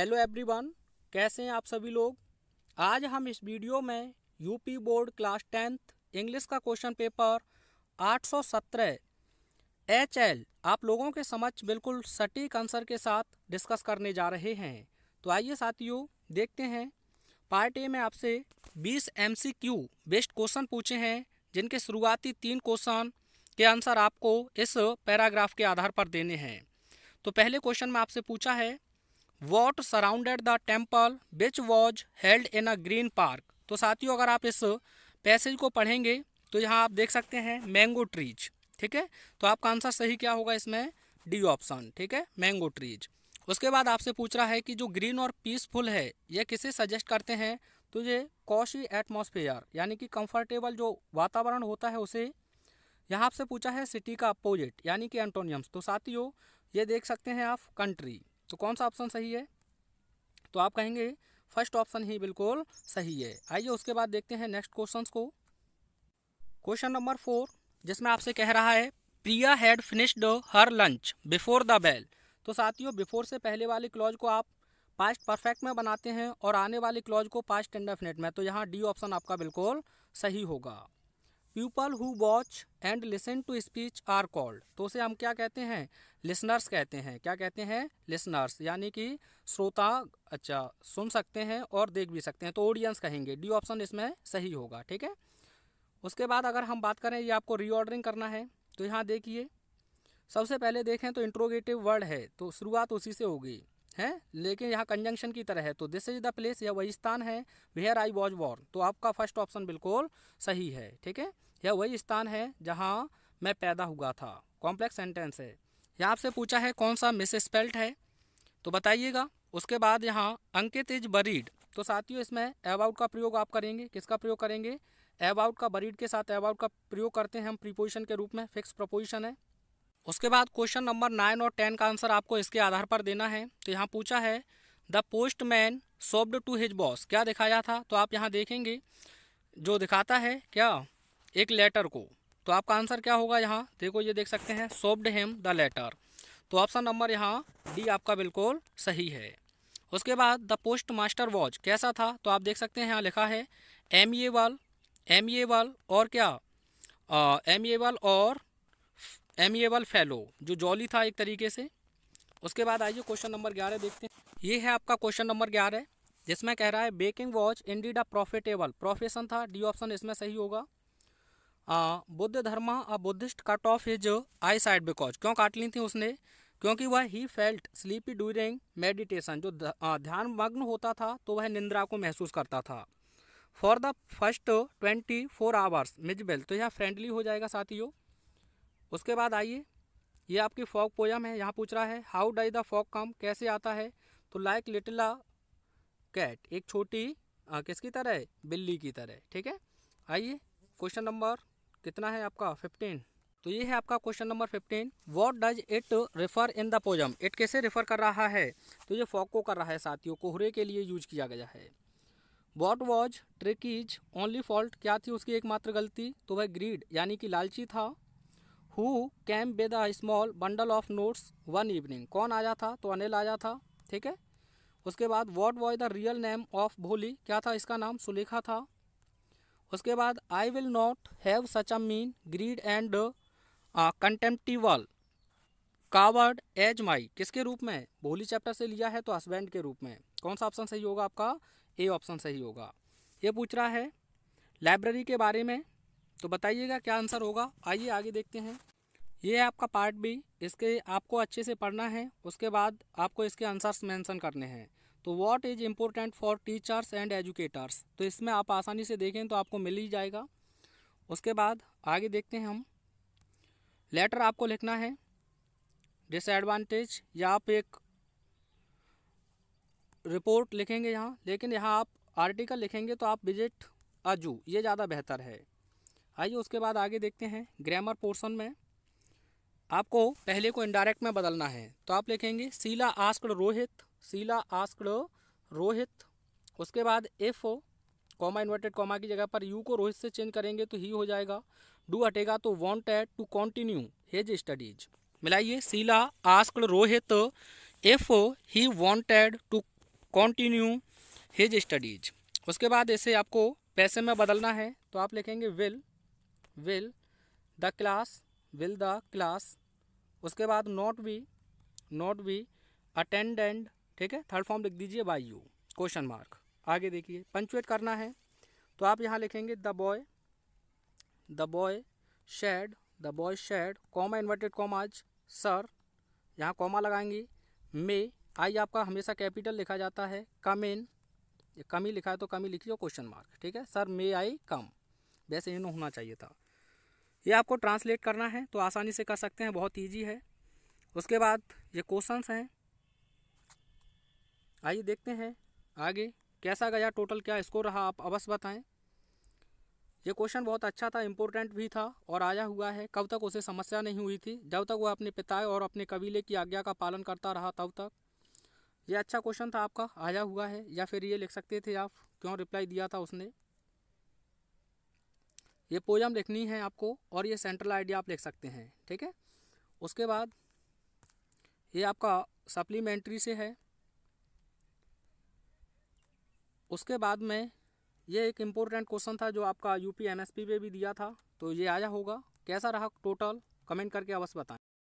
hello everyone कैसे हैं आप सभी लोग आज हम इस वीडियो में UP board class tenth English का क्वेश्चन पेपर 817 एचएल आप लोगों के समक्ष बिल्कुल सटीक आंसर के साथ डिस्कस करने जा रहे हैं तो आइए साथियों देखते हैं पार्ट ए में आपसे 20 एमसीक्यू बेस्ट क्वेश्चन पूछे हैं जिनके शुरुआती तीन क्वेश्चन के आंसर आपको इस पैराग्राफ के आधार पर देने हैं तो पहले क्वेश्चन में आपसे पूछा है what surrounded the temple which was held in a green park तो साथियों अगर आप इस पैसेज को पढ़ेंगे तो यहाँ आप देख सकते हैं मैंगो ट्रीज ठीक है तो आपका आंसर सही क्या होगा इसमें डी ऑप्शन ठीक है मैंगो ट्रीज उसके बाद आपसे पूछ रहा है कि जो ग्रीन और पीसफुल है ये किसे सजेस्ट करते हैं तो ये कौशी एटमोसफेयर यानी कि कंफर्टेबल जो वातावरण होता है उसे यहाँ आपसे पूछा है सिटी का अपोजिट यानी कि एंटोनियम्स तो साथियों ये देख सकते हैं आप कंट्री तो कौन सा ऑप्शन सही है तो आप कहेंगे फर्स्ट ऑप्शन ही बिल्कुल सही है आइए उसके बाद देखते हैं नेक्स्ट क्वेश्चन को क्वेश्चन नंबर फोर जिसमें आपसे कह रहा है Priya had finished her lunch before the bell तो साथियों बिफोर से पहले वाले क्लॉज को आप पास्ट परफेक्ट में बनाते हैं और आने वाले क्लॉज को पास्ट इंडेफिनेट में तो यहाँ डी ऑप्शन आपका बिल्कुल सही होगा people who watch and listen to speech are called तो उसे हम क्या कहते हैं लिसनर्स कहते हैं क्या कहते हैं लिसनर्स यानी कि श्रोता अच्छा सुन सकते हैं और देख भी सकते हैं तो ऑडियंस कहेंगे डी ऑप्शन इसमें सही होगा ठीक है उसके बाद अगर हम बात करें ये आपको रीऑर्डरिंग करना है तो यहाँ देखिए सबसे पहले देखें तो इंट्रोगेटिव वर्ड है तो शुरुआत उसी से होगी हैं लेकिन यहाँ कंजंक्शन की तरह है तो दिस इज द प्लेस यह वही स्थान है वेयर आई वॉज बॉर्न तो आपका फर्स्ट ऑप्शन बिल्कुल सही है ठीक है यह वही स्थान है जहाँ मैं पैदा हुआ था कॉम्प्लेक्स सेंटेंस है यहाँ आपसे पूछा है कौन सा मिस स्पेल्ट है तो बताइएगा उसके बाद यहाँ अंकित इज बरीड तो साथियों इसमें अबाउट का प्रयोग आप करेंगे किसका प्रयोग करेंगे अबाउट का बरीड के साथ अबाउट का प्रयोग करते हैं हम प्रीपोजिशन के रूप में फिक्स प्रपोजिशन है उसके बाद क्वेश्चन नंबर नाइन और टेन का आंसर आपको इसके आधार पर देना है तो यहाँ पूछा है the postman showed to his boss क्या दिखाया था तो आप यहाँ देखेंगे जो दिखाता है क्या एक लेटर को तो आपका आंसर क्या होगा यहाँ देखो ये देख सकते हैं सॉब्ड हेम द लेटर तो ऑप्शन नंबर यहाँ डी आपका बिल्कुल सही है उसके बाद द पोस्ट मास्टर वॉच कैसा था तो आप देख सकते हैं यहाँ लिखा है एम ए वाल एम ए वाल और क्या एम ए वाल और एमिएबल फेलो जो जॉली था एक तरीके से उसके बाद आइए क्वेश्चन नंबर ग्यारह देखते हैं ये है आपका क्वेश्चन नंबर ग्यारह जिसमें कह रहा है baking was indeed a profitable profession था डी ऑप्शन इसमें सही होगा आ, बुद्ध धर्म a Buddhist cut off his आई साइड बिकॉज क्यों काट ली थी उसने क्योंकि वह he felt sleepy during meditation जो ध्यान मग्न होता था तो वह निंद्रा को महसूस करता था for the first twenty four hours miserable तो यह फ्रेंडली हो जाएगा साथियों उसके बाद आइए ये आपकी फॉक पोयम है यहाँ पूछ रहा है how does the fog come कैसे आता है तो लाइक लिटिल कैट एक छोटी आ, किसकी तरह है बिल्ली की तरह ठीक है आइए क्वेश्चन नंबर कितना है आपका फिफ्टीन तो ये है आपका question number fifteen what does it refer in the poem it कैसे रेफर कर रहा है तो ये फॉक को कर रहा है साथियों कोहरे के लिए यूज किया गया है what was trick is only fault क्या थी उसकी एकमात्र गलती तो वह ग्रीड यानी कि लालची था who came with a small bundle of notes one evening कौन आया था तो अनिल आया था ठीक है उसके बाद what was the real name of Bholi क्या था इसका नाम सुलेखा था उसके बाद I will not have such a mean greed and contemptible coward as my किसके रूप में भोली चैप्टर से लिया है तो हस्बैंड के रूप में कौन सा ऑप्शन सही होगा आपका ए ऑप्शन सही होगा ये पूछ रहा है लाइब्रेरी के बारे में तो बताइएगा क्या आंसर होगा आइए आगे देखते हैं ये है आपका पार्ट बी इसके आपको अच्छे से पढ़ना है उसके बाद आपको इसके आंसर्स मेंशन करने हैं तो what is important for teachers and educators तो इसमें आप आसानी से देखें तो आपको मिल ही जाएगा उसके बाद आगे देखते हैं हम लेटर आपको लिखना है डिसएडवांटेज या आप एक रिपोर्ट लिखेंगे यहाँ लेकिन यहाँ आप आर्टिकल लिखेंगे तो आप विजिट अजू ये ज़्यादा बेहतर है आइए उसके बाद आगे देखते हैं ग्रामर पोर्शन में आपको पहले को इनडायरेक्ट में बदलना है तो आप लिखेंगे सीला आस्कड़ रोहित सीला आस्कड़ रोहित उसके बाद F O comma inverted comma की जगह पर यू को रोहित से चेंज करेंगे तो ही हो जाएगा डू हटेगा तो wanted to continue his studies मिलाइए Sheela asked Rohit F O he wanted to continue his studies उसके बाद इसे आपको पैसे में बदलना है तो आप लिखेंगे will will the class will the class उसके बाद not be not be attended ठीक है थर्ड फॉर्म लिख दीजिए बाई यू क्वेश्चन मार्क आगे देखिए पंचुएट करना है तो आप यहाँ लिखेंगे the boy the boy said the boy said comma inverted commas sir यहाँ कॉमा लगाएंगे मे आई आपका हमेशा कैपिटल लिखा जाता है कम इन कमी लिखा है तो कमी लिखिए क्वेश्चन मार्क ठीक है सर मे आई कम वैसे इन होना चाहिए था ये आपको ट्रांसलेट करना है तो आसानी से कर सकते हैं बहुत ईजी है उसके बाद ये क्वेश्चंस हैं आइए देखते हैं आगे कैसा गया टोटल क्या स्कोर रहा आप अवश्य बताएं ये क्वेश्चन बहुत अच्छा था इम्पोर्टेंट भी था और आया हुआ है कब तक उसे समस्या नहीं हुई थी जब तक वह अपने पिता और अपने कबीले की आज्ञा का पालन करता रहा तब तक ये अच्छा क्वेश्चन था आपका आया हुआ है या फिर ये लिख सकते थे आप क्यों रिप्लाई दिया था उसने ये पोयम लिखनी है आपको और ये सेंट्रल आइडिया आप लिख सकते हैं ठीक है उसके बाद ये आपका सप्लीमेंट्री से है उसके बाद में ये एक इम्पोर्टेंट क्वेश्चन था जो आपका यूपी एमएसपी पे भी दिया था तो ये आया होगा कैसा रहा टोटल कमेंट करके अवश्य बताएं